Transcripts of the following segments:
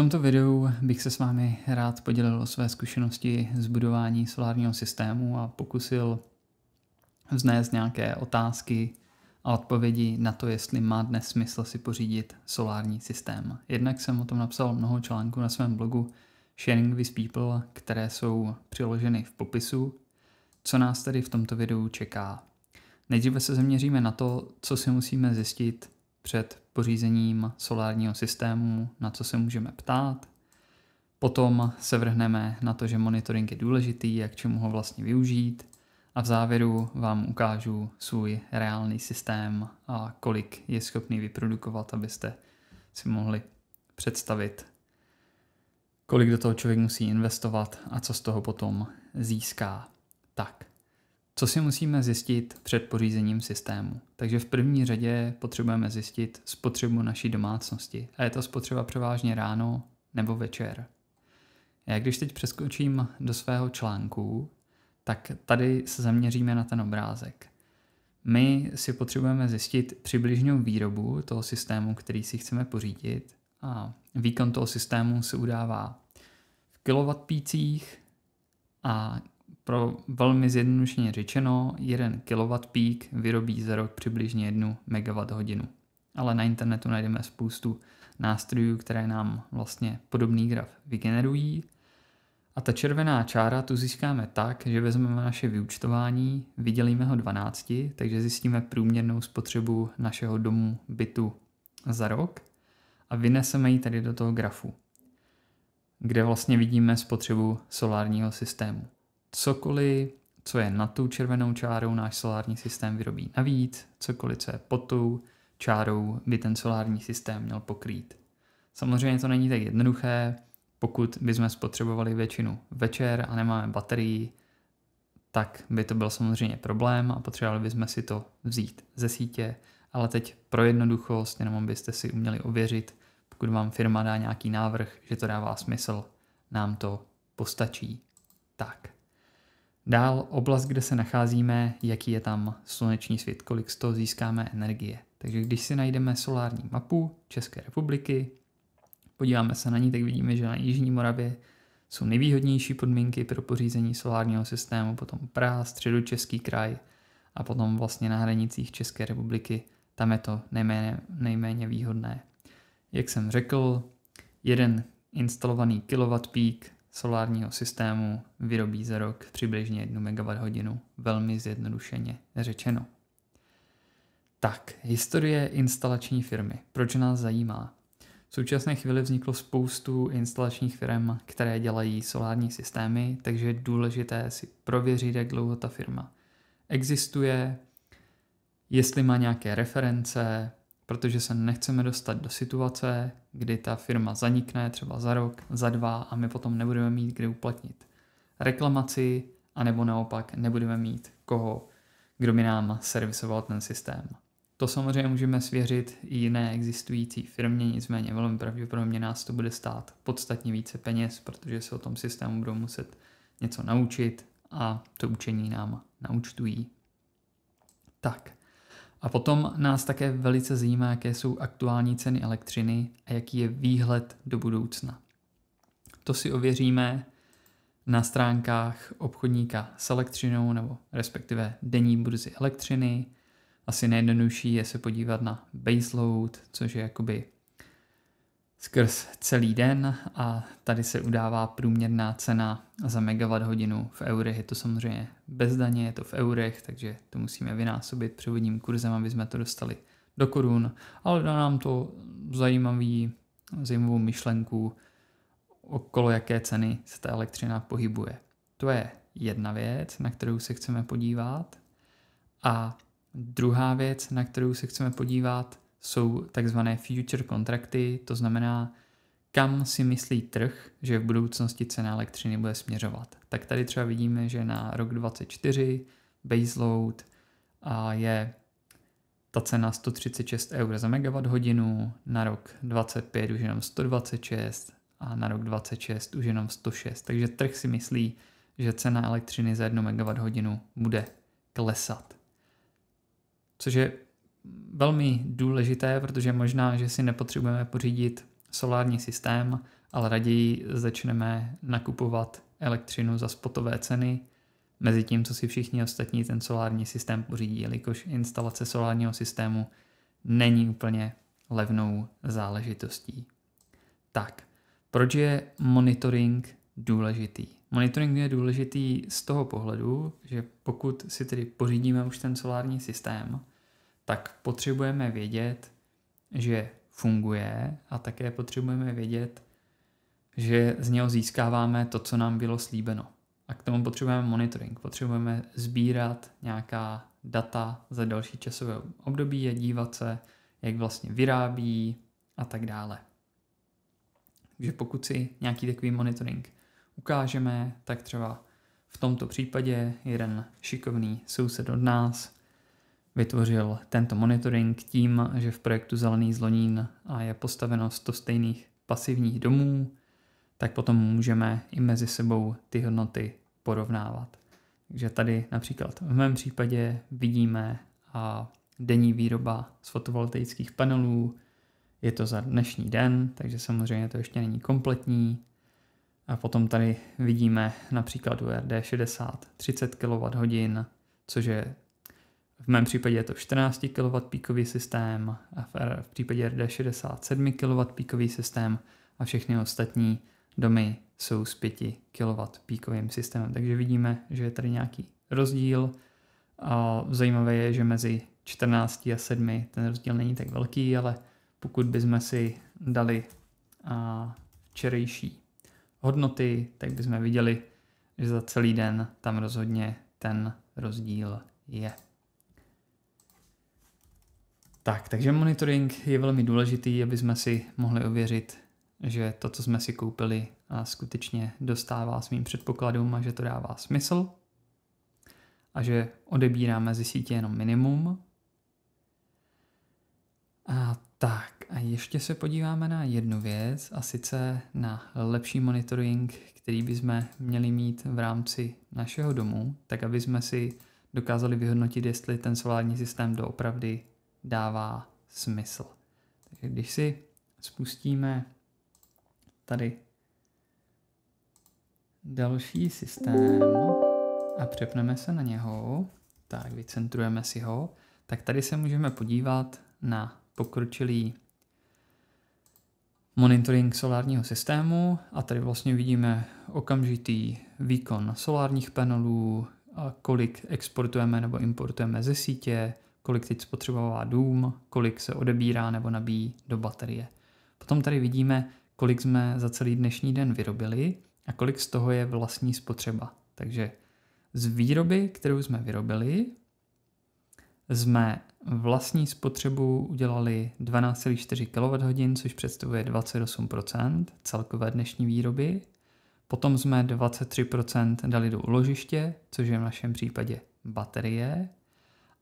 tomto videu bych se s vámi rád podělil o své zkušenosti z budování solárního systému a pokusil vznést nějaké otázky a odpovědi na to, jestli má dnes smysl si pořídit solární systém. Jednak jsem o tom napsal mnoho článků na svém blogu Sharing with People, které jsou přiloženy v popisu. Co nás tedy v tomto videu čeká? Nejdříve se zaměříme na to, co si musíme zjistit před pořízením solárního systému, na co se můžeme ptát. Potom se vrhneme na to, že monitoring je důležitý, jak čemu ho vlastně využít. A v závěru vám ukážu svůj reálný systém a kolik je schopný vyprodukovat, abyste si mohli představit, kolik do toho člověk musí investovat a co z toho potom získá. Tak, co si musíme zjistit před pořízením systému? Takže v první řadě potřebujeme zjistit spotřebu naší domácnosti. A je to spotřeba převážně ráno nebo večer. Já když teď přeskočím do svého článku, tak tady se zaměříme na ten obrázek. My si potřebujeme zjistit přibližnou výrobu toho systému, který si chceme pořídit a výkon toho systému se udává v kilowattpících a pro velmi zjednodušeně řečeno, 1 kW peak vyrobí za rok přibližně 1 MWh. Ale na internetu najdeme spoustu nástrojů, které nám vlastně podobný graf vygenerují. A ta červená čára tu získáme tak, že vezmeme naše vyučtování, vydělíme ho 12, takže zjistíme průměrnou spotřebu našeho domu bytu za rok a vyneseme ji tady do toho grafu, kde vlastně vidíme spotřebu solárního systému cokoliv, co je nad tou červenou čárou, náš solární systém vyrobí navíc, cokoliv, co je pod tou čárou, by ten solární systém měl pokrýt. Samozřejmě to není tak jednoduché, pokud bychom spotřebovali většinu večer a nemáme baterii, tak by to byl samozřejmě problém a potřebovali bychom si to vzít ze sítě, ale teď pro jednoduchost, jenom byste si uměli ověřit, pokud vám firma dá nějaký návrh, že to dává smysl, nám to postačí. Tak. Dál oblast, kde se nacházíme, jaký je tam sluneční svět, kolik z toho získáme energie. Takže když si najdeme solární mapu České republiky, podíváme se na ní, tak vidíme, že na Jižní Moravě jsou nejvýhodnější podmínky pro pořízení solárního systému, potom Praha, středočeský kraj a potom vlastně na hranicích České republiky, tam je to nejméně, nejméně výhodné. Jak jsem řekl, jeden instalovaný kilowatt peak solárního systému vyrobí za rok přibližně 1 MWh, velmi zjednodušeně řečeno. Tak, historie instalační firmy. Proč nás zajímá? V současné chvíli vzniklo spoustu instalačních firm, které dělají solární systémy, takže je důležité si prověřit, jak dlouho ta firma existuje, jestli má nějaké reference, protože se nechceme dostat do situace, kdy ta firma zanikne třeba za rok, za dva a my potom nebudeme mít kde uplatnit reklamaci, anebo naopak nebudeme mít koho, kdo by nám servisoval ten systém. To samozřejmě můžeme svěřit i jiné existující firmě, nicméně velmi pravděpodobně nás to bude stát podstatně více peněz, protože se o tom systému budou muset něco naučit a to učení nám naučtují. Tak, a potom nás také velice zajímá, jaké jsou aktuální ceny elektřiny a jaký je výhled do budoucna. To si ověříme na stránkách obchodníka s elektřinou nebo respektive denní burzy elektřiny. Asi nejjednodušší je se podívat na baseload, což je jakoby skrz celý den a tady se udává průměrná cena za megawatt hodinu v eurech. Je to samozřejmě bez daně, je to v eurech, takže to musíme vynásobit převodním kurzem, aby jsme to dostali do korun, ale dá nám to zajímavý, zajímavou myšlenku, okolo jaké ceny se ta elektřina pohybuje. To je jedna věc, na kterou se chceme podívat. A druhá věc, na kterou se chceme podívat, jsou takzvané future kontrakty, to znamená, kam si myslí trh, že v budoucnosti cena elektřiny bude směřovat. Tak tady třeba vidíme, že na rok 24 baseload a je ta cena 136 eur za megawatt hodinu, na rok 25 už jenom 126 a na rok 26 už jenom 106. Takže trh si myslí, že cena elektřiny za 1 megawatt hodinu bude klesat. Což je velmi důležité, protože možná, že si nepotřebujeme pořídit solární systém, ale raději začneme nakupovat elektřinu za spotové ceny, mezi tím, co si všichni ostatní ten solární systém pořídí, jelikož instalace solárního systému není úplně levnou záležitostí. Tak, proč je monitoring důležitý? Monitoring je důležitý z toho pohledu, že pokud si tedy pořídíme už ten solární systém, tak potřebujeme vědět, že funguje a také potřebujeme vědět, že z něho získáváme to, co nám bylo slíbeno. A k tomu potřebujeme monitoring, potřebujeme sbírat nějaká data za další časové období a dívat se, jak vlastně vyrábí a tak dále. Takže pokud si nějaký takový monitoring ukážeme, tak třeba v tomto případě jeden šikovný soused od nás vytvořil tento monitoring tím, že v projektu Zelený zlonín a je postaveno 100 stejných pasivních domů, tak potom můžeme i mezi sebou ty hodnoty porovnávat. Takže tady například v mém případě vidíme a denní výroba z fotovoltaických panelů, je to za dnešní den, takže samozřejmě to ještě není kompletní. A potom tady vidíme například u RD 60 30 kWh, což je v mém případě je to 14 kW píkový systém, a v, případě RD 67 kW píkový systém a všechny ostatní domy jsou s 5 kW píkovým systémem. Takže vidíme, že je tady nějaký rozdíl. A zajímavé je, že mezi 14 a 7 ten rozdíl není tak velký, ale pokud bychom si dali a, včerejší hodnoty, tak bychom viděli, že za celý den tam rozhodně ten rozdíl je. Tak, takže monitoring je velmi důležitý, aby jsme si mohli ověřit, že to, co jsme si koupili, skutečně dostává svým předpokladům a že to dává smysl a že odebíráme ze sítě jenom minimum. A tak, a ještě se podíváme na jednu věc, a sice na lepší monitoring, který bychom měli mít v rámci našeho domu, tak aby jsme si dokázali vyhodnotit, jestli ten solární systém doopravdy dává smysl. Takže když si spustíme tady další systém a přepneme se na něho, tak vycentrujeme si ho, tak tady se můžeme podívat na pokročilý monitoring solárního systému a tady vlastně vidíme okamžitý výkon solárních panelů, kolik exportujeme nebo importujeme ze sítě, kolik teď spotřebovává dům, kolik se odebírá nebo nabíjí do baterie. Potom tady vidíme, kolik jsme za celý dnešní den vyrobili a kolik z toho je vlastní spotřeba. Takže z výroby, kterou jsme vyrobili, jsme vlastní spotřebu udělali 12,4 kWh, což představuje 28% celkové dnešní výroby. Potom jsme 23% dali do uložiště, což je v našem případě baterie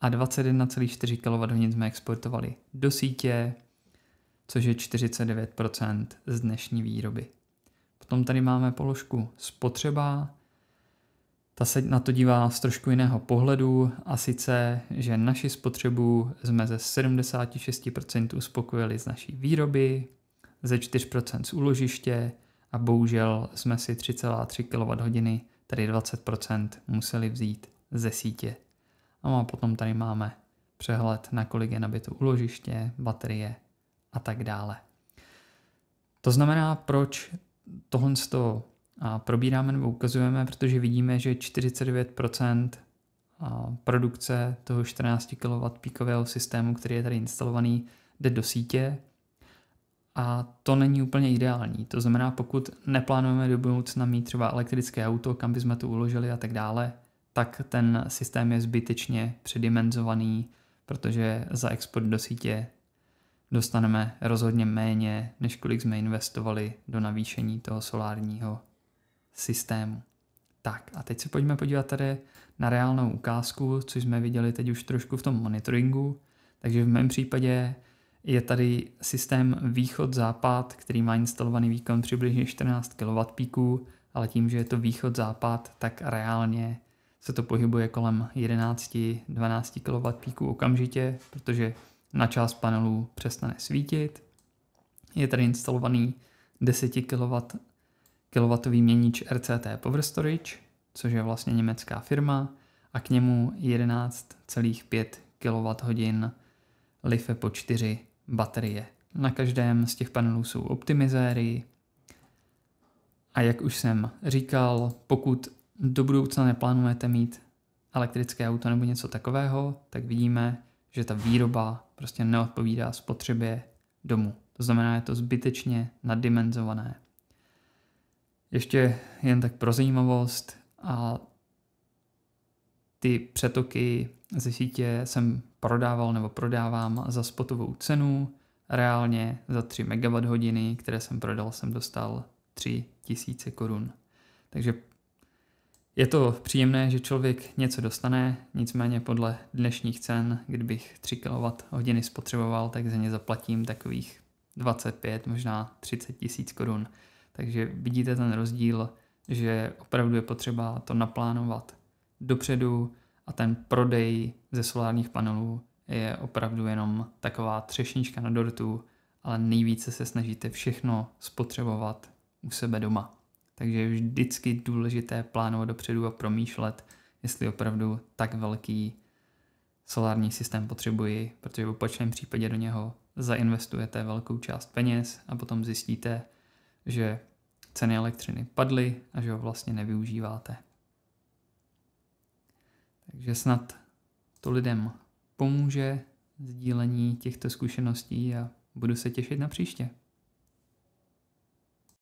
a 21,4 kWh jsme exportovali do sítě, což je 49 z dnešní výroby. Potom tady máme položku spotřeba, ta se na to dívá z trošku jiného pohledu a sice, že naši spotřebu jsme ze 76% uspokojili z naší výroby, ze 4% z úložiště a bohužel jsme si 3,3 kWh, tedy 20% museli vzít ze sítě No a potom tady máme přehled, na kolik je nabito uložiště, baterie a tak dále. To znamená, proč tohle z toho probíráme nebo ukazujeme, protože vidíme, že 49% produkce toho 14 kW píkového systému, který je tady instalovaný, jde do sítě a to není úplně ideální. To znamená, pokud neplánujeme do budoucna mít třeba elektrické auto, kam bychom to uložili a tak dále, tak ten systém je zbytečně předimenzovaný, protože za export do sítě dostaneme rozhodně méně, než kolik jsme investovali do navýšení toho solárního systému. Tak a teď se pojďme podívat tady na reálnou ukázku, co jsme viděli teď už trošku v tom monitoringu. Takže v mém případě je tady systém východ-západ, který má instalovaný výkon přibližně 14 kW, ale tím, že je to východ-západ, tak reálně se to pohybuje kolem 11-12 kW píku okamžitě, protože na část panelů přestane svítit. Je tady instalovaný 10 kW kilowatový měnič RCT Power Storage, což je vlastně německá firma, a k němu 11,5 kWh e po 4 baterie. Na každém z těch panelů jsou optimizéry a jak už jsem říkal, pokud do budoucna neplánujete mít elektrické auto nebo něco takového, tak vidíme, že ta výroba prostě neodpovídá spotřebě domu. To znamená, je to zbytečně naddimenzované. Ještě jen tak pro zajímavost a ty přetoky ze sítě jsem prodával nebo prodávám za spotovou cenu. Reálně za 3 MWh, které jsem prodal, jsem dostal 3000 korun. Takže je to příjemné, že člověk něco dostane, nicméně podle dnešních cen, kdybych 3 kWh spotřeboval, tak za ně zaplatím takových 25, možná 30 tisíc korun. Takže vidíte ten rozdíl, že opravdu je potřeba to naplánovat dopředu a ten prodej ze solárních panelů je opravdu jenom taková třešnička na dortu, ale nejvíce se snažíte všechno spotřebovat u sebe doma. Takže je vždycky důležité plánovat dopředu a promýšlet, jestli opravdu tak velký solární systém potřebuji, protože v opačném případě do něho zainvestujete velkou část peněz a potom zjistíte, že ceny elektřiny padly a že ho vlastně nevyužíváte. Takže snad to lidem pomůže sdílení těchto zkušeností a budu se těšit na příště.